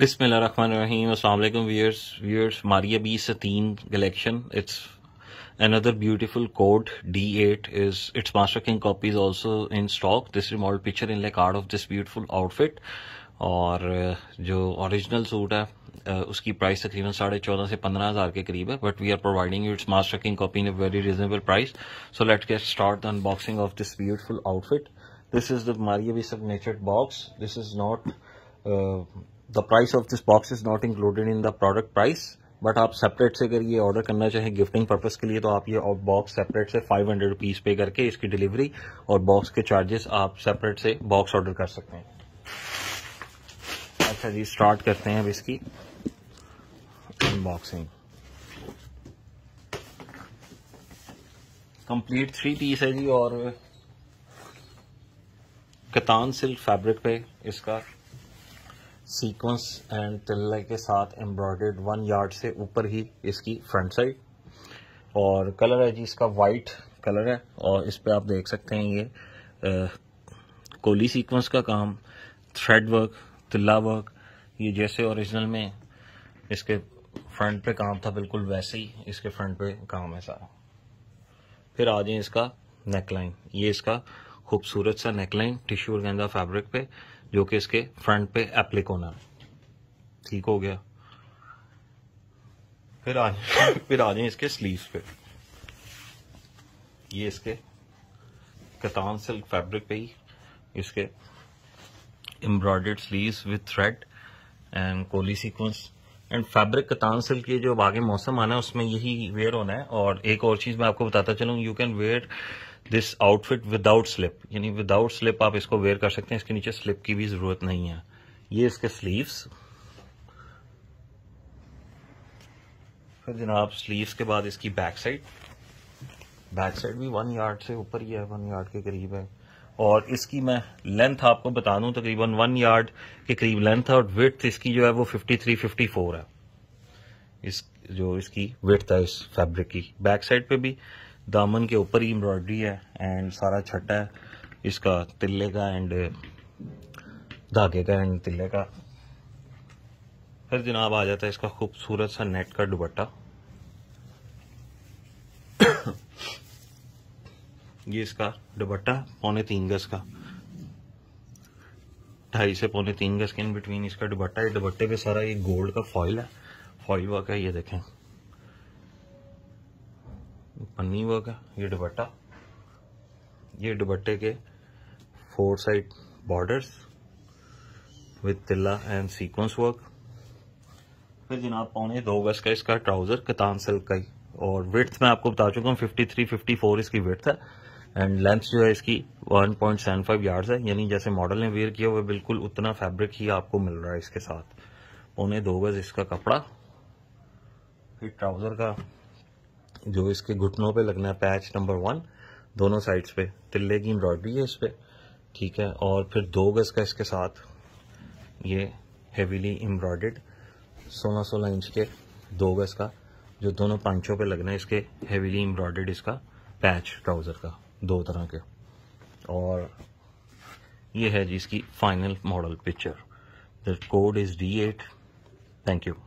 बिसमिल रहीम अल्लाम viewers viewers हमारी अभी से तीन collection its code D eight is its master king copy is also in stock this is remodeled picture in like art of this beautiful outfit और uh, जो original suit है uh, उसकी price तकरीबन साढ़े चौदह से पंद्रह हज़ार के करीब है but we are providing you its master king copy in a very reasonable price so let get start the unboxing of this beautiful outfit this is the Maria B signature box this is not the price of this box is not included in the product price but आप separate से अगर ये order करना चाहें gifting purpose के लिए तो आप ये बॉक्स सेपरेट से फाइव हंड्रेड रुपीज पे करके इसकी डिलीवरी और बॉक्स के चार्जेस आप सेपरेट से बॉक्स ऑर्डर कर सकते हैं अच्छा जी स्टार्ट करते हैं अब इसकी अनबॉक्सिंग कंप्लीट थ्री पीस है जी और कतान सिल्क फैब्रिक पे इसका सीक्वेंस एंड तिल्ले के साथ एम्ब्रॉयडर्ड वन यार्ड से ऊपर ही इसकी फ्रंट साइड और कलर है जी इसका वाइट कलर है और इस पर आप देख सकते हैं ये कोली सीक्वेंस का काम थ्रेड वर्क तिल्ला वर्क ये जैसे ओरिजिनल में इसके फ्रंट पे काम था बिल्कुल वैसे ही इसके फ्रंट पे काम है सारा फिर आ जाए इसका नेकलाइन ये इसका खूबसूरत सा नेकलाइन टिश्यू और गेंदा फैब्रिक पे जो कि इसके फ्रंट पे एप्लिक होना है ठीक हो गया फिर आ फिर आ जाए इसके स्लीव पे ये इसके कतान सिल्क फैब्रिक पे ही इसके embroidered sleeve with thread and कोली सीक्वेंस एंड फैब्रिक कतान सिल्क ये जो आगे मौसम आना है उसमें यही वेयर होना है और एक और चीज़ मैं आपको बताता चलूँ you can wear this outfit without slip यानी विदाउट स्लिप आप इसको वेयर कर सकते हैं इसके नीचे स्लिप की भी जरूरत नहीं है ये इसके स्लीव्स फिर जनाब स्लीव्स के बाद इसकी बैक साइड बैक साइड भी वन यार्ड से ऊपर ही है वन यार्ड के करीब है और इसकी मैं लेंथ आपको बता दूं तकरीबन वन यार्ड के करीब लेंथ है और विथ इसकी जो है वो फिफ्टी थ्री फिफ्टी फोर है इस जो इसकी विथ है इस फैब्रिक की बैक साइड पे भी दामन के ऊपर ही एम्ब्रॉयडरी है एंड सारा छट्टा है इसका तिल्ले का एंड धागे का एंड तिल्ले का फिर जनाब आ जाता है इसका खूबसूरत सा नेट का दुपट्टा ये इसका दुपट्टा पौने तीन गज का ढाई से पौने तीन गज के इन बिटवीन इसका दुपट्टा ये दुपट्टे पे सारा ये गोल्ड का फॉइल है फॉइल वर्क है ये देखें पन्नी वर्क है ये दुपट्टा ये दुपट्टे के फोर साइड बॉर्डर्स विद तिल्ला एंड सीक्वेंस वर्क फिर जनाब पौने दो गज का इसका ट्राउजर कतान सिल्क का ही और विथ मैं आपको बता चुका हूँ फिफ्टी थ्री फिफ्टी फोर इसकी विथ है एंड लेंथ जो है इसकी one point seven five yards है यानी जैसे मॉडल ने वेयर किया हुआ बिल्कुल उतना फैब्रिक ही आपको मिल रहा है इसके साथ पौने दो गज इसका कपड़ा फिर ट्राउजर का जो इसके घुटनों पे लगना है पैच नंबर वन दोनों साइड्स पे तिल्ले की एम्ब्रॉयडरी है इस पर ठीक है और फिर दो गज़ का इसके साथ ये हेवीली एम्ब्रॉयड सोलह सोलह इंच के दो गज़ का जो दोनों पंचों पे लगना है इसके हेवीली एम्ब्रॉयड इसका पैच ट्राउज़र का दो तरह के और ये है जी इसकी final model picture the code is D eight thank you